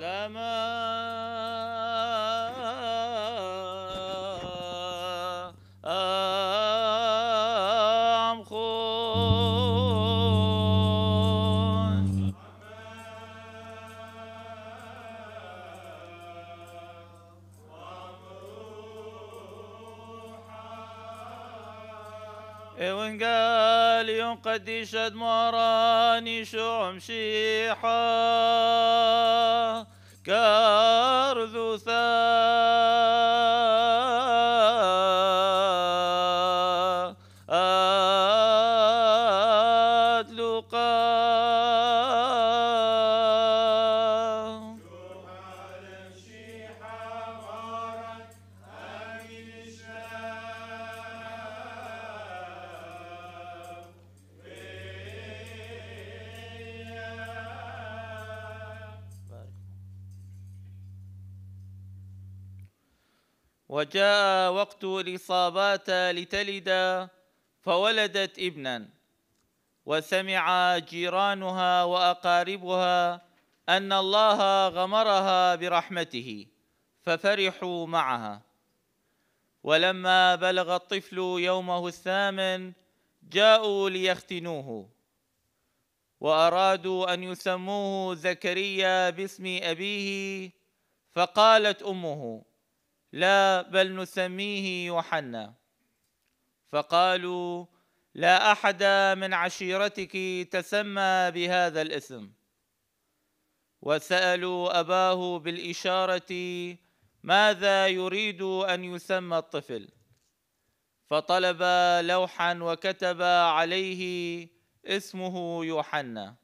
سلام وان قال قديش موراني شو مشيحه كار ذو ثار وجاء وقت الإصابات لتلد فولدت ابنا وسمع جيرانها وأقاربها أن الله غمرها برحمته ففرحوا معها ولما بلغ الطفل يومه الثامن جاءوا ليختنوه وأرادوا أن يسموه زكريا باسم أبيه فقالت أمه لا بل نسميه يوحنا فقالوا لا احد من عشيرتك تسمى بهذا الاسم وسالوا اباه بالاشاره ماذا يريد ان يسمى الطفل فطلب لوحا وكتب عليه اسمه يوحنا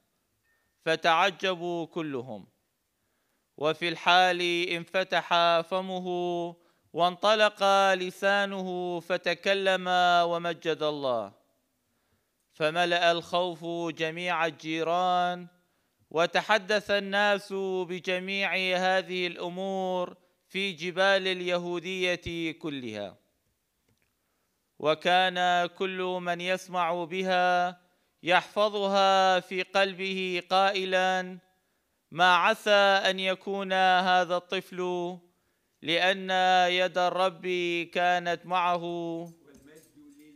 فتعجبوا كلهم وفي الحال انفتح فمه وانطلق لسانه فتكلم ومجد الله فملا الخوف جميع الجيران وتحدث الناس بجميع هذه الامور في جبال اليهوديه كلها وكان كل من يسمع بها يحفظها في قلبه قائلا ما عسى ان يكون هذا الطفل لان يد الرب كانت معه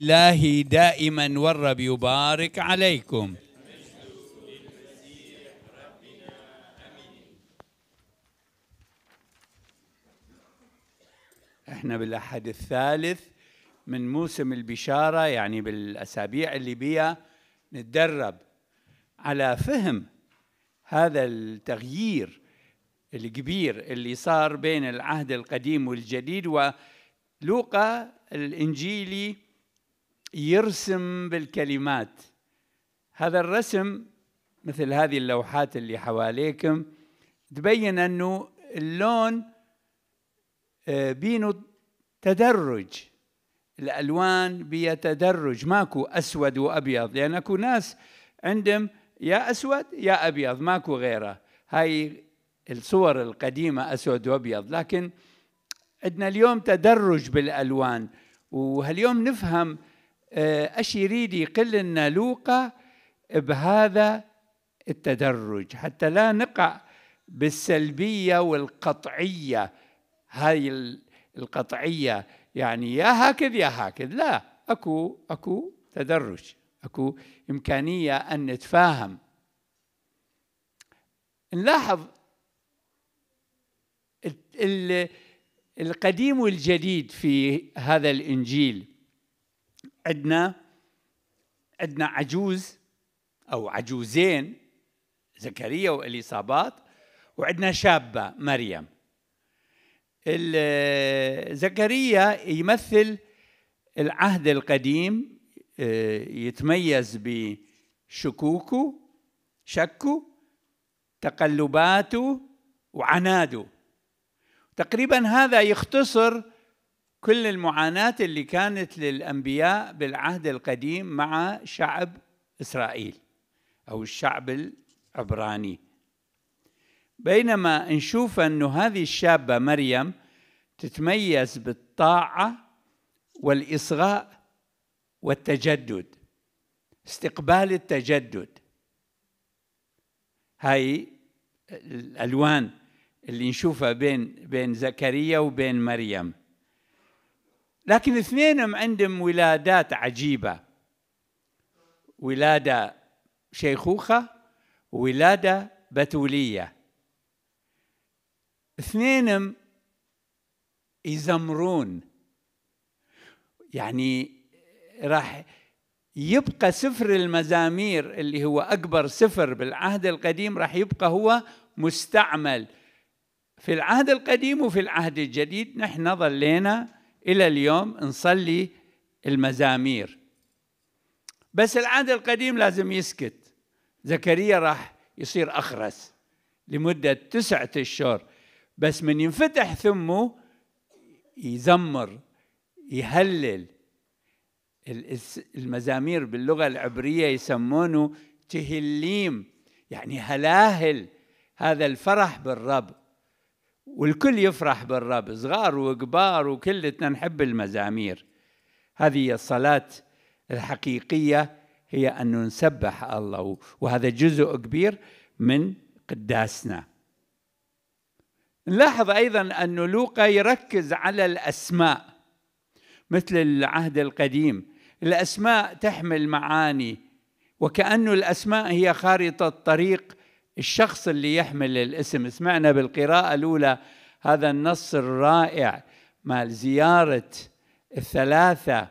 الله دائما والرب يبارك عليكم احنا بالاحد الثالث من موسم البشاره يعني بالاسابيع اللي بيها نتدرب على فهم هذا التغيير الكبير اللي صار بين العهد القديم والجديد ولوقا الانجيلي يرسم بالكلمات هذا الرسم مثل هذه اللوحات اللي حواليكم تبين انه اللون آه، بينه تدرج الالوان بيتدرج ماكو اسود وابيض لان يعني اكو ناس عندهم يا أسود يا أبيض ماكو غيره هاي الصور القديمة أسود وأبيض لكن عندنا اليوم تدرج بالألوان وهاليوم نفهم اش آه، يريد يقل لنا لوقا بهذا التدرج حتى لا نقع بالسلبيه والقطعيه هاي القطعيه يعني يا هكذا يا هكذا لا اكو اكو تدرج اكو امكانيه ان نتفاهم نلاحظ القديم والجديد في هذا الانجيل عندنا عندنا عجوز او عجوزين زكريا واليصابات وعندنا شابه مريم زكريا يمثل العهد القديم آه، يتميز بشكوكه شكه تقلباته وعناده تقريبا هذا يختصر كل المعاناة اللي كانت للأنبياء بالعهد القديم مع شعب إسرائيل أو الشعب العبراني بينما نشوف أن هذه الشابة مريم تتميز بالطاعة والإصغاء والتجدد استقبال التجدد هاي الالوان اللي نشوفها بين بين زكريا وبين مريم لكن اثنينهم عندهم ولادات عجيبه ولاده شيخوخه وولاده بتوليه اثنينهم يزمرون يعني راح يبقى سفر المزامير اللي هو اكبر سفر بالعهد القديم راح يبقى هو مستعمل في العهد القديم وفي العهد الجديد نحن ظلينا الى اليوم نصلي المزامير بس العهد القديم لازم يسكت زكريا راح يصير اخرس لمده تسعه اشهر بس من ينفتح ثمه يزمر يهلل المزامير باللغة العبرية يسمونه تهليم يعني هلاهل هذا الفرح بالرب والكل يفرح بالرب صغار وكبار وكلتنا نحب المزامير هذه الصلاة الحقيقية هي أن نسبح الله وهذا جزء كبير من قداسنا نلاحظ أيضا أن لوقا يركز على الأسماء مثل العهد القديم الأسماء تحمل معاني وكأنه الأسماء هي خارطة طريق الشخص اللي يحمل الاسم سمعنا بالقراءة الأولى هذا النص الرائع مال زيارة الثلاثة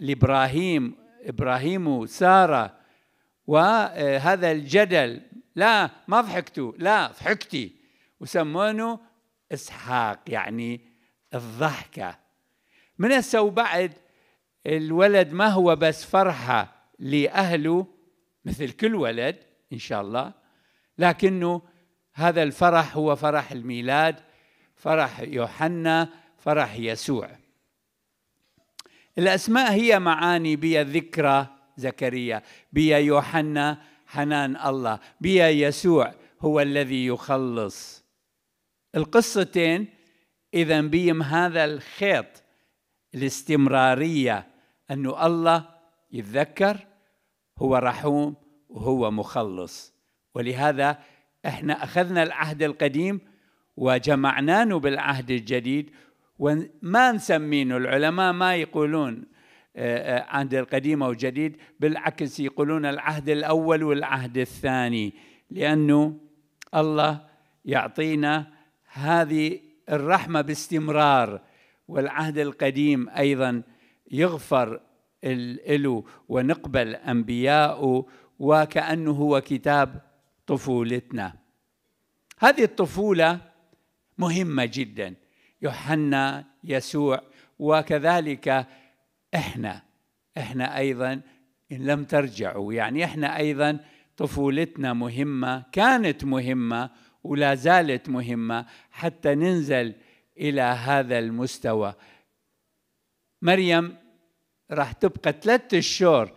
لإبراهيم إبراهيم وسارة وهذا آه، الجدل لا ما ضحكتوا لا ضحكتي وسمونه إسحاق يعني الضحكة من السو وبعد الولد ما هو بس فرحة لأهله مثل كل ولد إن شاء الله لكنه هذا الفرح هو فرح الميلاد فرح يوحنا فرح يسوع الأسماء هي معاني بيا ذكرى زكريا بيا يوحنا حنان الله بيا يسوع هو الذي يخلص القصتين إذا بيم هذا الخيط الاستمرارية أنه الله يتذكر هو رحوم وهو مخلص ولهذا احنا أخذنا العهد القديم وجمعناه بالعهد الجديد وما نسمينه العلماء ما يقولون آه، آه، عهد القديم أو جديد بالعكس يقولون العهد الأول والعهد الثاني لأنه الله يعطينا هذه الرحمة باستمرار والعهد القديم أيضاً يغفر له ونقبل أنبياءه وكأنه هو كتاب طفولتنا هذه الطفولة مهمة جدا يوحنا يسوع وكذلك احنا احنا ايضا ان لم ترجعوا يعني احنا ايضا طفولتنا مهمه كانت مهمه ولا زالت مهمه حتى ننزل الى هذا المستوى مريم راح تبقى ثلاثة أشهر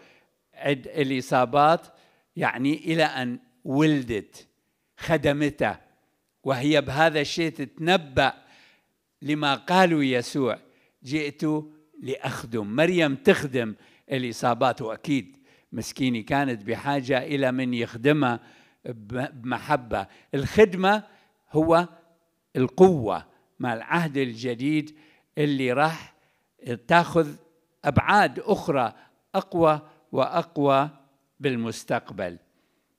عند اليصابات يعني إلى أن ولدت خدمتها وهي بهذا الشيء تتنبأ لما قالوا يسوع جئت لأخدم مريم تخدم الإصابات وأكيد مسكينة كانت بحاجة إلى من يخدمها بمحبة الخدمة هو القوة مع العهد الجديد اللي راح تاخذ ابعاد اخرى اقوى واقوى بالمستقبل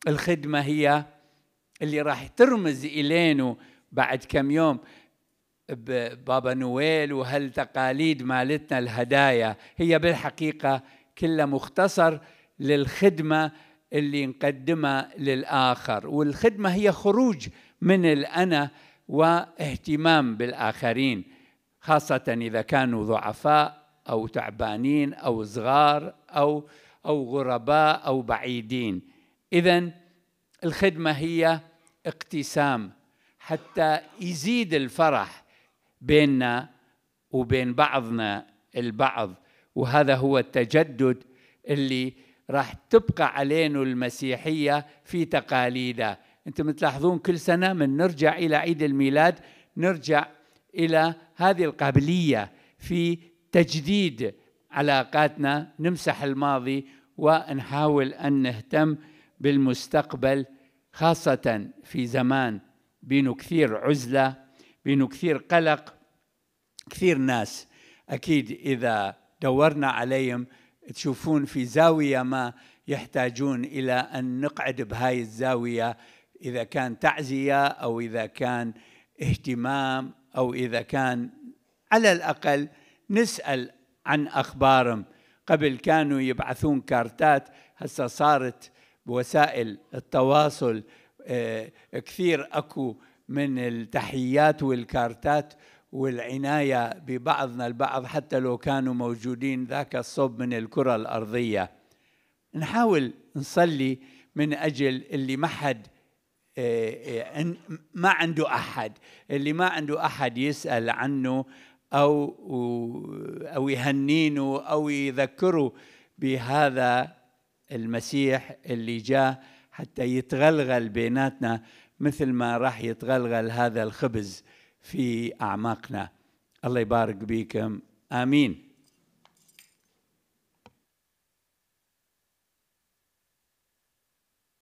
الخدمه هي اللي راح ترمز الينا بعد كم يوم بابا نويل وهالتقاليد مالتنا الهدايا هي بالحقيقه كلها مختصر للخدمه اللي نقدمها للاخر والخدمه هي خروج من الانا واهتمام بالاخرين خاصه اذا كانوا ضعفاء أو تعبانين أو صغار أو أو غرباء أو بعيدين إذا الخدمة هي اقتسام حتى يزيد الفرح بيننا وبين بعضنا البعض وهذا هو التجدد اللي راح تبقى علينا المسيحية في تقاليدها أنتم تلاحظون كل سنة من نرجع إلى عيد الميلاد نرجع إلى هذه القابلية في تجديد علاقاتنا نمسح الماضي ونحاول ان نهتم بالمستقبل خاصه في زمان بينه كثير عزله بينه كثير قلق كثير ناس اكيد اذا دورنا عليهم تشوفون في زاويه ما يحتاجون الى ان نقعد بهاي الزاويه اذا كان تعزيه او اذا كان اهتمام او اذا كان على الاقل نسأل عن أخبارهم قبل كانوا يبعثون كارتات هسه صارت بوسائل التواصل آه، كثير اكو من التحيات والكارتات والعناية ببعضنا البعض حتى لو كانوا موجودين ذاك الصوب من الكرة الأرضية نحاول نصلي من أجل اللي ما حد آه، آه، ما عنده أحد اللي ما عنده أحد يسأل عنه او او يهنينه او يذكره بهذا المسيح اللي جاء حتى يتغلغل بيناتنا مثل ما راح يتغلغل هذا الخبز في اعماقنا الله يبارك بيكم امين